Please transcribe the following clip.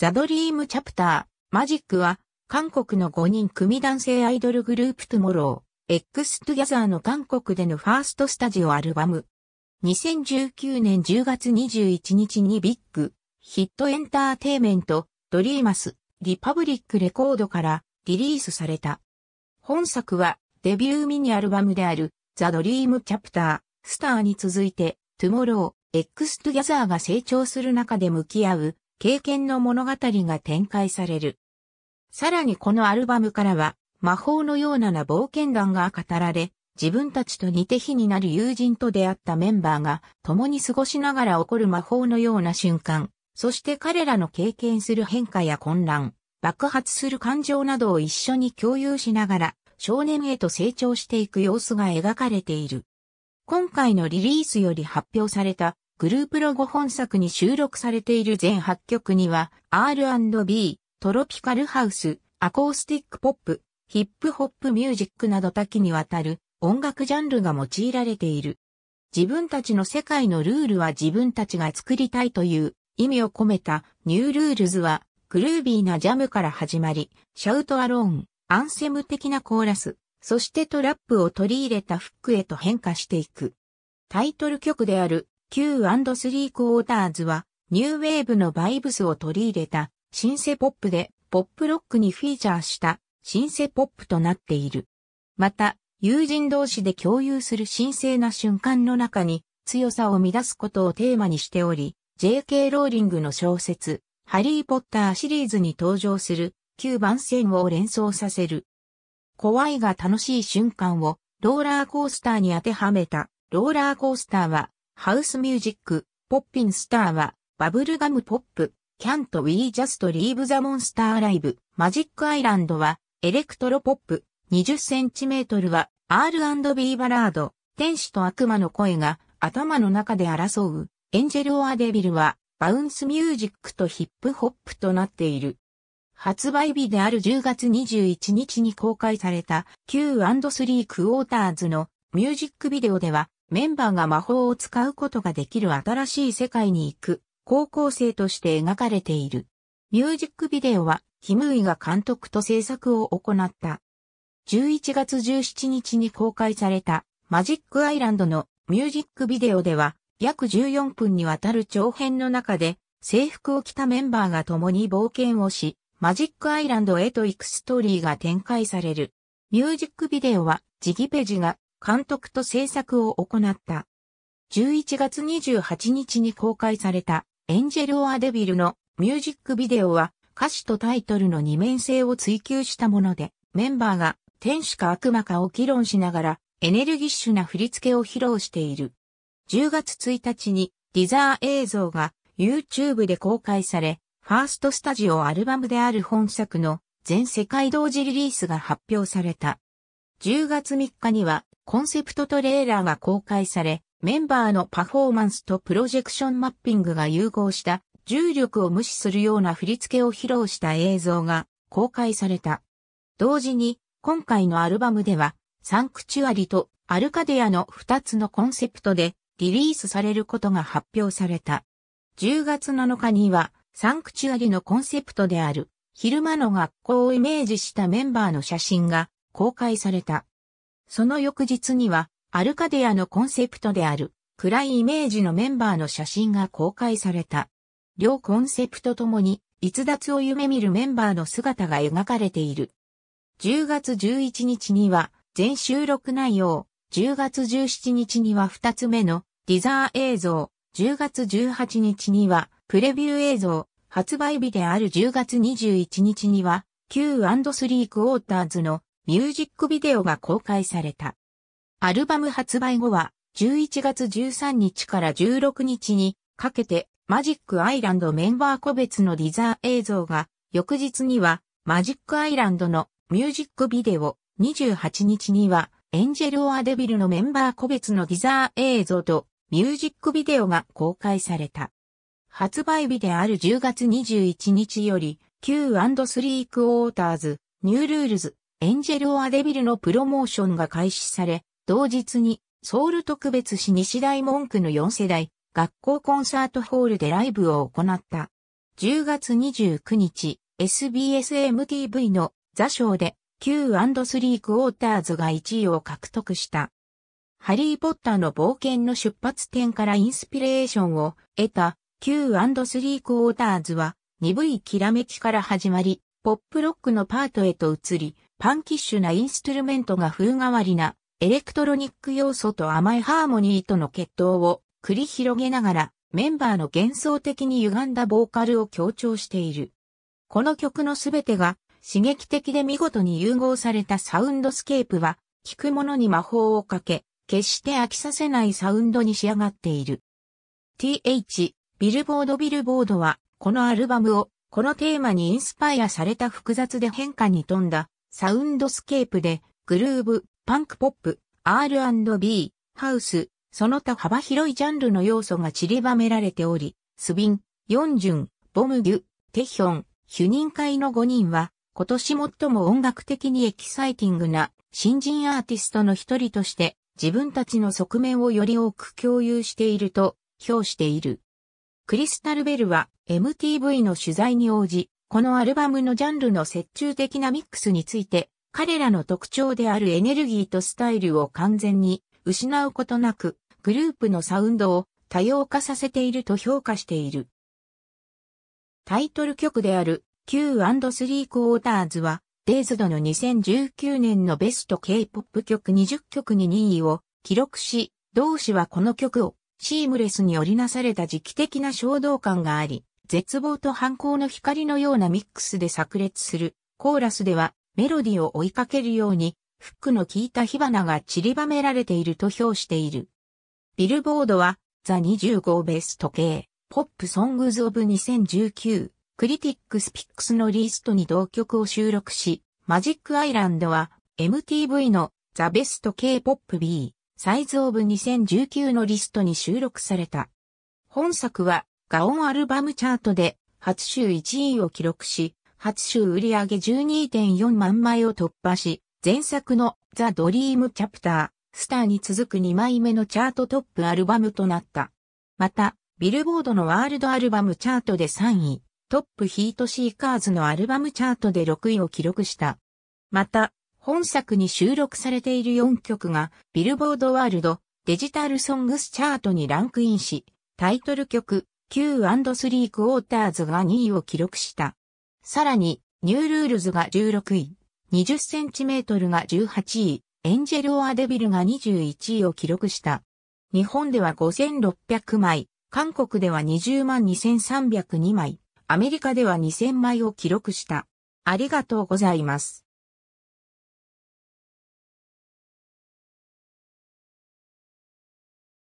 ザ・ドリーム・チャプター、マジックは、韓国の5人組男性アイドルグループトゥモロー、X トゥギャザーの韓国でのファーストスタジオアルバム。2019年10月21日にビッグ、ヒットエンターテイメント、ドリーマス、リパブリックレコードからリリースされた。本作はデビューミニアルバムであるザ・ドリーム・チャプター、スターに続いて、トゥモロー、X トゥギャザーが成長する中で向き合う経験の物語が展開される。さらにこのアルバムからは、魔法のようなな冒険談が語られ、自分たちと似て非になる友人と出会ったメンバーが共に過ごしながら起こる魔法のような瞬間、そして彼らの経験する変化や混乱、爆発する感情などを一緒に共有しながら少年へと成長していく様子が描かれている。今回のリリースより発表されたグループロ5本作に収録されている全8曲には R&B、トロピカルハウス、アコースティックポップ、ヒップホップミュージックなど多岐にわたる音楽ジャンルが用いられている。自分たちの世界のルールは自分たちが作りたいという意味を込めたニュールールズはグルービーなジャムから始まり、シャウトアローン、アンセム的なコーラス、そしてトラップを取り入れたフックへと変化していく。タイトル曲である Q&3 クォーターズは、ニューウェーブのバイブスを取り入れた、シンセポップで、ポップロックにフィーチャーした、シンセポップとなっている。また、友人同士で共有する神聖な瞬間の中に、強さを乱すことをテーマにしており、J.K. ローリングの小説、ハリー・ポッターシリーズに登場する旧番線を連想させる。怖いが楽しい瞬間をローラーコースターに当てはめたローラーコースターはハウスミュージック、ポッピンスターは、バブルガムポップ、キャントウィージャストリーブザモンスターライブ、マジックアイランドは、エレクトロポップ、20センチメートルは、R&B バラード、天使と悪魔の声が、頭の中で争う、エンジェル・オア・デビルは、バウンスミュージックとヒップホップとなっている。発売日である10月21日に公開された Q&3 クォーターズのミュージックビデオではメンバーが魔法を使うことができる新しい世界に行く高校生として描かれている。ミュージックビデオはヒムイが監督と制作を行った。11月17日に公開されたマジックアイランドのミュージックビデオでは約14分にわたる長編の中で制服を着たメンバーが共に冒険をし、マジックアイランドへと行くストーリーが展開される。ミュージックビデオはジギペジが監督と制作を行った。11月28日に公開されたエンジェル・オア・デビルのミュージックビデオは歌詞とタイトルの二面性を追求したもので、メンバーが天使か悪魔かを議論しながらエネルギッシュな振り付けを披露している。10月1日にディザー映像が YouTube で公開され、ファーストスタジオアルバムである本作の全世界同時リリースが発表された。10月3日にはコンセプトトレーラーが公開され、メンバーのパフォーマンスとプロジェクションマッピングが融合した重力を無視するような振り付けを披露した映像が公開された。同時に今回のアルバムではサンクチュアリとアルカデアの2つのコンセプトでリリースされることが発表された。10月7日にはサンクチュアリのコンセプトである昼間の学校をイメージしたメンバーの写真が公開された。その翌日には、アルカデアのコンセプトである、暗いイメージのメンバーの写真が公開された。両コンセプトともに、逸脱を夢見るメンバーの姿が描かれている。10月11日には、全収録内容、10月17日には2つ目の、ディザー映像、10月18日には、プレビュー映像、発売日である10月21日には、Q&3 クォーターズのミュージックビデオが公開された。アルバム発売後は11月13日から16日にかけてマジックアイランドメンバー個別のディザー映像が翌日にはマジックアイランドのミュージックビデオ28日にはエンジェル・オア・デビルのメンバー個別のディザー映像とミュージックビデオが公開された。発売日である10月21日より Q&3 クォーターズ、ニュールールズ、エンジェル・オア・デビルのプロモーションが開始され、同日にソウル特別市西大文句の4世代学校コンサートホールでライブを行った。10月29日、SBSMTV の座賞で Q&3 クォーターズが1位を獲得した。ハリー・ポッターの冒険の出発点からインスピレーションを得た Q&3 クォーターズは鈍いきらめきから始まり、ポップロックのパートへと移り、パンキッシュなインストゥルメントが風変わりなエレクトロニック要素と甘いハーモニーとの決闘を繰り広げながらメンバーの幻想的に歪んだボーカルを強調している。この曲のすべてが刺激的で見事に融合されたサウンドスケープは聴く者に魔法をかけ、決して飽きさせないサウンドに仕上がっている。th ビルボードビルボードはこのアルバムをこのテーマにインスパイアされた複雑で変化に富んだサウンドスケープで、グルーブ、パンクポップ、R&B、ハウス、その他幅広いジャンルの要素が散りばめられており、スビン、ヨンジュン、ボムギュ、テヒョン、ヒュニン会の5人は、今年最も音楽的にエキサイティングな新人アーティストの一人として、自分たちの側面をより多く共有していると評している。クリスタルベルは MTV の取材に応じ、このアルバムのジャンルの折衷的なミックスについて、彼らの特徴であるエネルギーとスタイルを完全に失うことなく、グループのサウンドを多様化させていると評価している。タイトル曲である Q&3 Quarters は、デイズドの2019年のベスト K-POP 曲20曲に任意を記録し、同氏はこの曲をシームレスに織りなされた時期的な衝動感があり、絶望と反抗の光のようなミックスで炸裂する、コーラスではメロディを追いかけるように、フックの効いた火花が散りばめられていると評している。ビルボードは、ザ25ベスト系、ポップソングズオブ2019、クリティックスピックスのリストに同曲を収録し、マジックアイランドは、MTV のザベスト系ポップ B、サイズオブ2019のリストに収録された。本作は、ガオンアルバムチャートで初週1位を記録し、初週売上12.4万枚を突破し、前作のザ・ドリーム・チャプター、スターに続く2枚目のチャートトップアルバムとなった。また、ビルボードのワールドアルバムチャートで3位、トップヒートシーカーズのアルバムチャートで6位を記録した。また、本作に収録されている4曲が、ビルボードワールド、デジタルソングスチャートにランクインし、タイトル曲、Q&3 クォーターズが2位を記録した。さらに、ニュールールズが16位、20センチメートルが18位、エンジェル・オア・デビルが21位を記録した。日本では5600枚、韓国では20万2302枚、アメリカでは2000枚を記録した。ありがとうございます。